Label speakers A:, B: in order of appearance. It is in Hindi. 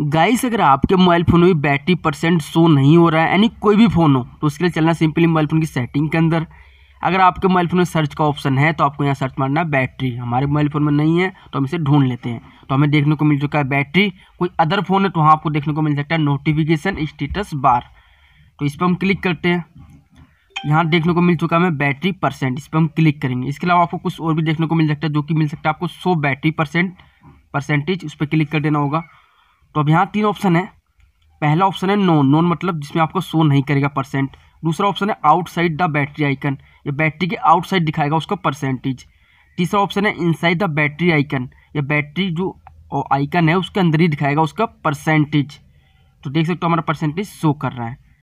A: गाइस अगर आपके मोबाइल फ़ोन में बैटरी परसेंट शो नहीं हो रहा है यानी कोई भी फ़ोन हो तो उसके लिए चलना सिंपली मोबाइल फ़ोन की सेटिंग के अंदर अगर आपके मोबाइल फ़ोन में सर्च का ऑप्शन है तो आपको यहाँ सर्च मारना बैटरी हमारे मोबाइल फ़ोन में नहीं है तो हम इसे ढूंढ लेते हैं तो हमें देखने को मिल चुका है बैटरी कोई अदर फ़ोन है तो वहाँ आपको देखने को मिल सकता है नोटिफिकेशन स्टेटस बार तो इस पर हम क्लिक करते हैं यहाँ देखने को मिल चुका है हमें बैटरी परसेंट इस पर हम क्लिक करेंगे इसके अलावा आपको कुछ और भी देखने को मिल सकता है जो कि मिल सकता है आपको सो बैटरी परसेंट परसेंटेज उस पर क्लिक कर देना होगा तो अब यहाँ तीन ऑप्शन है पहला ऑप्शन है नोन नॉन मतलब जिसमें आपको शो नहीं करेगा परसेंट दूसरा ऑप्शन है आउटसाइड द बैटरी आइकन ये बैटरी के आउटसाइड दिखाएगा उसका परसेंटेज तीसरा ऑप्शन है इनसाइड द बैटरी आइकन ये बैटरी जो आइकन है उसके अंदर ही दिखाएगा उसका परसेंटेज तो देख सकते हो हमारा परसेंटेज शो कर रहा है